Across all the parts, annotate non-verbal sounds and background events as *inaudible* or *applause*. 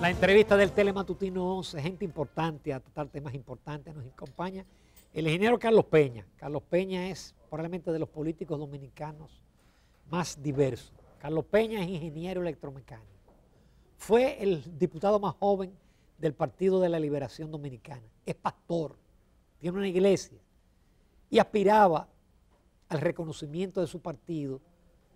La entrevista del Telematutino 11, gente importante a tratar temas importantes, nos acompaña el ingeniero Carlos Peña. Carlos Peña es probablemente de los políticos dominicanos más diversos. Carlos Peña es ingeniero electromecánico. Fue el diputado más joven del Partido de la Liberación Dominicana. Es pastor, tiene una iglesia y aspiraba al reconocimiento de su partido,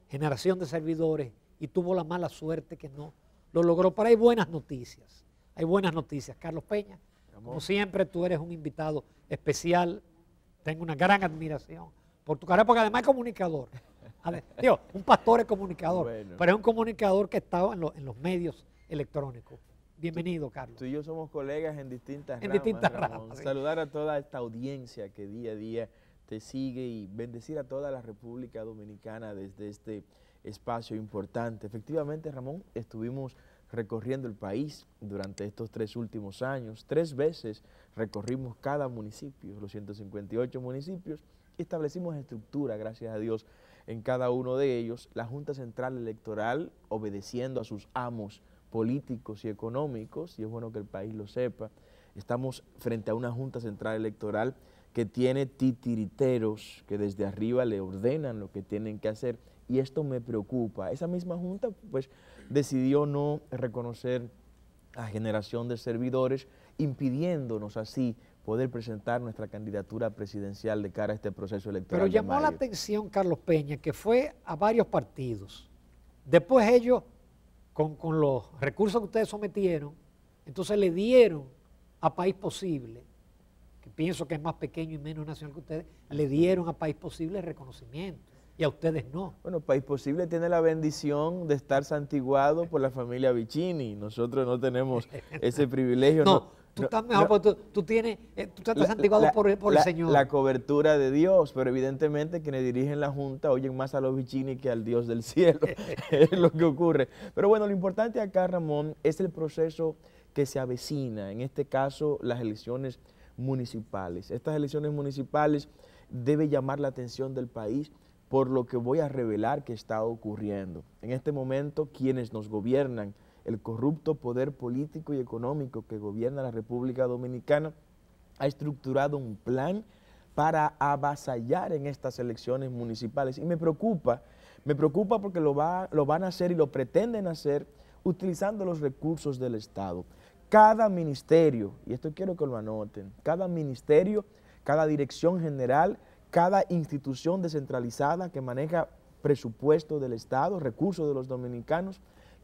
generación de servidores, y tuvo la mala suerte que no lo logró. Pero hay buenas noticias. Hay buenas noticias. Carlos Peña, como siempre, tú eres un invitado especial. Tengo una gran admiración por tu carrera, porque además es comunicador. *laughs* un pastor es comunicador, pero es un comunicador que estaba en, los medios electrónicos. Bienvenido, Carlos. Tú y yo somos colegas en distintas ramas. Saludar a toda esta audiencia que día a día te sigue y bendecir a toda la República Dominicana desde este espacio importante. Efectivamente, Ramón, estuvimos recorriendo el país durante estos tres últimos años. Tres veces recorrimos cada municipio, los 158 municipios, y establecimos estructura, gracias a Dios, en cada uno de ellos. La Junta Central Electoral, obedeciendo a sus amos políticos y económicos, y es bueno que el país lo sepa, estamos frente a una Junta Central Electoral que tiene titiriteros que desde arriba le ordenan lo que tienen que hacer y esto me preocupa. Esa misma junta pues decidió no reconocer a generación de servidores, impidiéndonos así poder presentar nuestra candidatura presidencial de cara a este proceso electoral. Pero llamó la atención Carlos Peña, que fue a varios partidos. Después ellos, con, con los recursos que ustedes sometieron, entonces le dieron a País Posible, que pienso que es más pequeño y menos nacional que ustedes, le dieron a País Posible reconocimiento y a ustedes no. Bueno, País Posible tiene la bendición de estar santiguado por la familia Vicini. Nosotros no tenemos *laughs* ese privilegio. no, tú estás mejor porque tú, tienes, estás santiguado por, el Señor. La cobertura de Dios, pero evidentemente quienes dirigen la Junta oyen más a los Vicini que al Dios del cielo. *laughs* *laughs* es lo que ocurre. Pero bueno, lo importante acá, Ramón, es el proceso que se avecina, en este caso las elecciones municipales. Estas elecciones municipales debe llamar la atención del país por lo que voy a revelar que está ocurriendo. En este momento, quienes nos gobiernan, el corrupto poder político y económico que gobierna la República Dominicana, ha estructurado un plan para avasallar en estas elecciones municipales. Y me preocupa, me preocupa porque lo, lo van a hacer y lo pretenden hacer utilizando los recursos del Estado. Cada ministerio, y esto quiero que lo anoten, cada ministerio, cada dirección general cada institución descentralizada que maneja presupuesto del Estado, recursos de los dominicanos,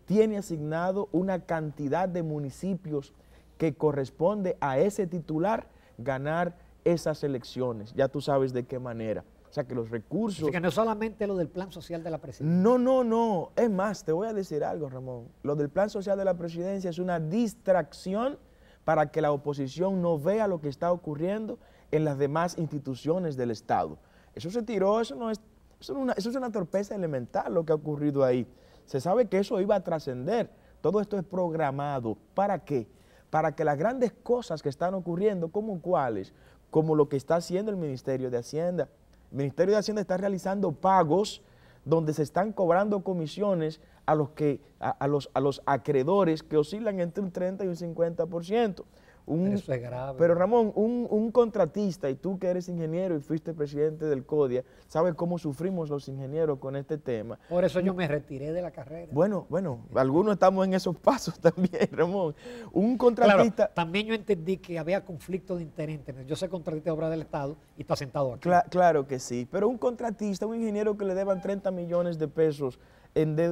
tiene asignado una cantidad de municipios que corresponde a ese titular ganar esas elecciones. Ya tú sabes de qué manera. O sea, que los recursos... que no solamente lo del plan social de la presidencia. No, no, no. Es más, te voy a decir algo, Ramón. Lo del plan social de la presidencia es una distracción para que la oposición no vea lo que está ocurriendo en las demás instituciones del Estado. Eso se tiró, eso no es, eso es, una, torpeza elemental lo que ha ocurrido ahí. Se sabe que eso iba a trascender. Todo esto es programado. ¿Para qué? Para que las grandes cosas que están ocurriendo, como cuáles, como lo que está haciendo el Ministerio de Hacienda. El Ministerio de Hacienda está realizando pagos donde se están cobrando comisiones a los, que, los, a los acreedores que oscilan entre un 30 y un 50%. Eso es grave. Pero Ramón, un, contratista, y tú que eres ingeniero y fuiste presidente del CODIA, sabes cómo sufrimos los ingenieros con este tema. Por eso yo me retiré de la carrera. Bueno, bueno, algunos estamos en esos pasos *laughs* también, Ramón. Un contratista... también yo entendí que había conflicto de interés. Yo soy contratista de obra del Estado y está sentado aquí. claro que sí, pero un contratista, un ingeniero que le deban 30 millones de pesos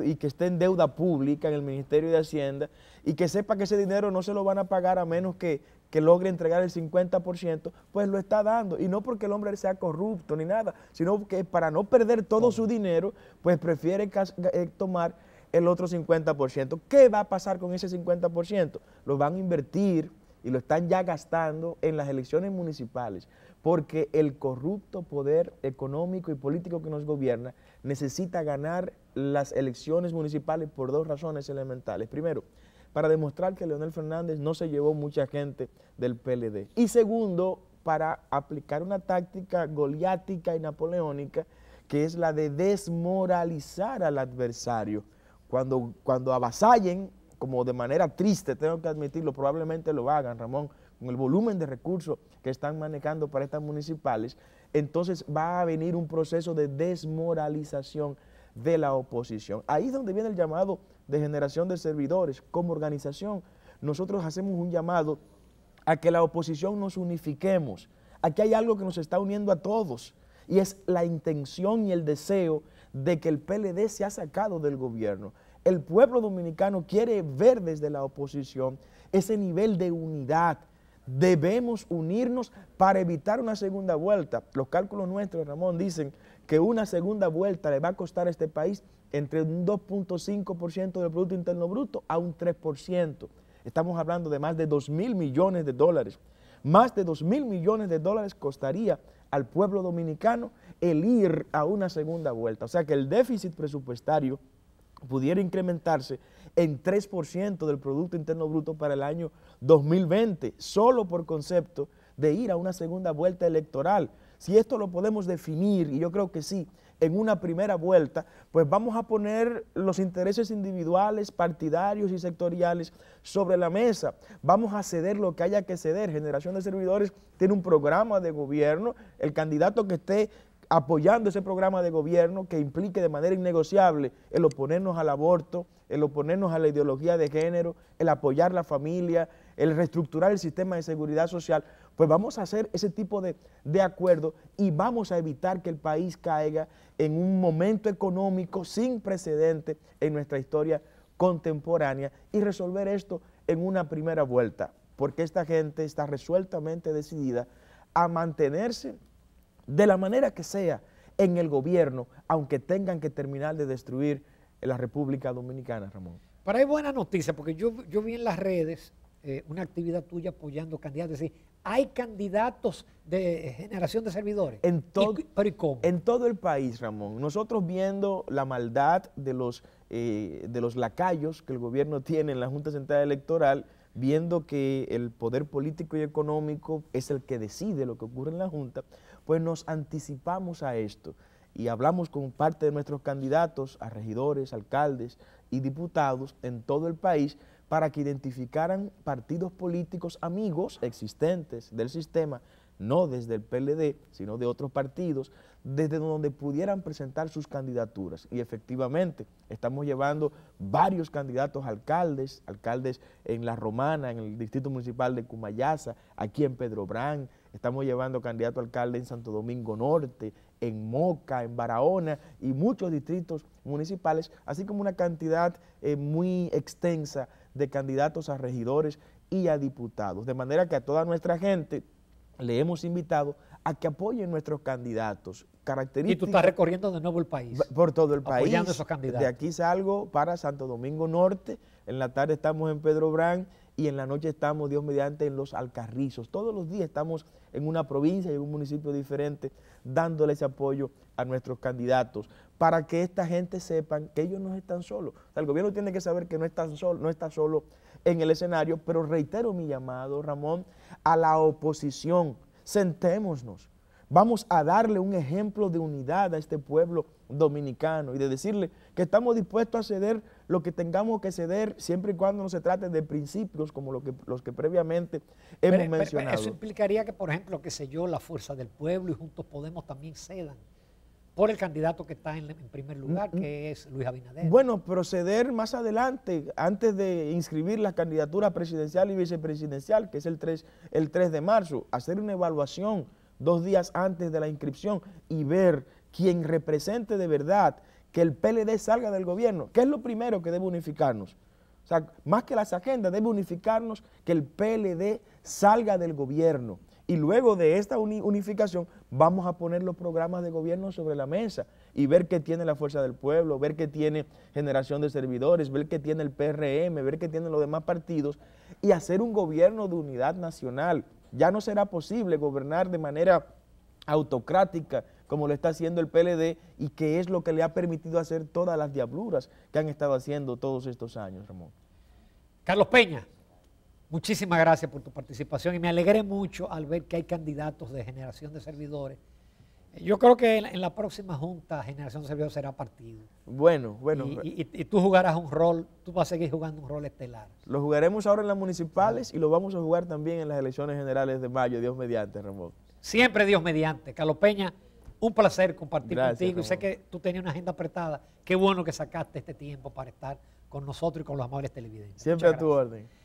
y que esté en deuda pública en el Ministerio de Hacienda y que sepa que ese dinero no se lo van a pagar a menos que, logre entregar el 50%, pues lo está dando. Y no porque el hombre sea corrupto ni nada, sino que para no perder todo su dinero, pues prefiere eh, tomar el otro 50%. ¿Qué va a pasar con ese 50%? Lo van a invertir y lo están ya gastando en las elecciones municipales, porque el corrupto poder económico y político que nos gobierna necesita ganar las elecciones municipales por dos razones elementales. Primero, para demostrar que Leonel Fernández no se llevó mucha gente del PLD. Y segundo, para aplicar una táctica goliática y napoleónica, que es la de desmoralizar al adversario. Cuando, cuando avasallen como de manera triste, tengo que admitirlo, probablemente lo hagan, Ramón, con el volumen de recursos que están manejando para estas municipales, entonces va a venir un proceso de desmoralización de la oposición. Ahí es donde viene el llamado de generación de servidores como organización. Nosotros hacemos un llamado a que la oposición nos unifiquemos. Aquí hay algo que nos está uniendo a todos y es la intención y el deseo de que el PLD se ha sacado del gobierno el pueblo dominicano quiere ver desde la oposición ese nivel de unidad. Debemos unirnos para evitar una segunda vuelta. Los cálculos nuestros, Ramón, dicen que una segunda vuelta le va a costar a este país entre un 2.5% del Producto Interno Bruto a un 3%. Estamos hablando de más de 2 mil millones de dólares. Más de 2 mil millones de dólares costaría al pueblo dominicano el ir a una segunda vuelta. O sea que el déficit presupuestario pudiera incrementarse en 3% del Producto Interno Bruto para el año 2020, solo por concepto de ir a una segunda vuelta electoral. Si esto lo podemos definir, y yo creo que sí, en una primera vuelta, pues vamos a poner los intereses individuales, partidarios y sectoriales sobre la mesa. Vamos a ceder lo que haya que ceder. Generación de Servidores tiene un programa de gobierno. El candidato que esté apoyando ese programa de gobierno que implique de manera innegociable el oponernos al aborto, el oponernos a la ideología de género, el apoyar la familia, el reestructurar el sistema de seguridad social, pues vamos a hacer ese tipo de, de acuerdo y vamos a evitar que el país caiga en un momento económico sin precedente en nuestra historia contemporánea y resolver esto en una primera vuelta, porque esta gente está resueltamente decidida a mantenerse de la manera que sea, en el gobierno, aunque tengan que terminar de destruir la República Dominicana, Ramón. Pero hay buena noticia, porque yo, vi en las redes eh, una actividad tuya apoyando candidatos. Es decir, hay candidatos de generación de servidores. En todo, En todo el país, Ramón. Nosotros viendo la maldad de los, eh, de los lacayos que el gobierno *laughs* tiene en la Junta Central Electoral, viendo que el poder político y económico es el que decide lo que ocurre en la Junta, pues nos anticipamos a esto y hablamos con parte de nuestros candidatos a regidores, alcaldes y diputados en todo el país para que identificaran partidos políticos amigos existentes del sistema no desde el PLD, sino de otros partidos, desde donde pudieran presentar sus candidaturas. Y efectivamente, estamos llevando varios candidatos alcaldes, alcaldes en La Romana, en el Distrito Municipal de Cumayaza, aquí en Pedro Brán, estamos llevando candidato a alcalde en Santo Domingo Norte, en Moca, en Barahona y muchos distritos municipales, así como una cantidad eh, muy extensa de candidatos a regidores y a diputados. De manera que a toda nuestra gente le hemos invitado a que apoyen nuestros candidatos. y tú estás recorriendo de nuevo el país. Por todo el país. Apoyando esos candidatos. De aquí salgo para Santo Domingo Norte, en la tarde estamos en Pedro Brán y en la noche estamos, Dios mediante, en los Alcarrizos. Todos los días estamos en una provincia y en un municipio diferente dándole ese apoyo a nuestros candidatos para que esta gente sepan que ellos no están solos. el gobierno tiene que saber que no, solo, no está solo en el escenario, pero reitero mi llamado, Ramón, a la oposición. Sentémonos. Vamos a darle un ejemplo de unidad a este pueblo dominicano y de decirle que estamos dispuestos a ceder lo que tengamos que ceder siempre y cuando no se trate de principios como los que previamente hemos mencionado. eso implicaría que, por ejemplo, que sé yo, la fuerza del pueblo y Juntos Podemos también cedan por el candidato que está en, primer mm, lugar, mm. que es Luis Abinader. Bueno, proceder más adelante, antes de inscribir las candidaturas presidencial y vicepresidencial, que es el 3, el 3 de marzo, hacer una evaluación dos días antes de la inscripción y ver quién represente de verdad que el PLD salga del gobierno, que es lo primero que debe unificarnos. O sea, más que las agendas, debe unificarnos que el PLD salga del gobierno. Y luego de esta unificación vamos a poner los programas de gobierno sobre la mesa y ver qué tiene la Fuerza del Pueblo, ver qué tiene Generación de Servidores, ver qué tiene el PRM, ver qué tienen los demás partidos y hacer un gobierno de unidad nacional. Ya no será posible gobernar de manera autocrática como lo está haciendo el PLD y que es lo que le ha permitido hacer todas las diabluras que han estado haciendo todos estos años, Ramón. Carlos Peña. Muchísimas gracias por tu participación y me alegré mucho al ver que hay candidatos de generación de servidores. Eh, yo creo que en, la próxima junta generación de servidores será partido. Bueno, bueno. Y, tú jugarás un rol, tú vas a seguir jugando un rol estelar. Lo jugaremos ahora en las municipales y lo vamos a jugar también en las elecciones generales de mayo, Dios mediante, Ramón. Siempre Dios mediante. Carlos Peña, un placer compartir contigo. Y sé que tú tenías una agenda apretada. Qué bueno que sacaste este tiempo para estar con nosotros y con los amables televidentes. Siempre a tu orden.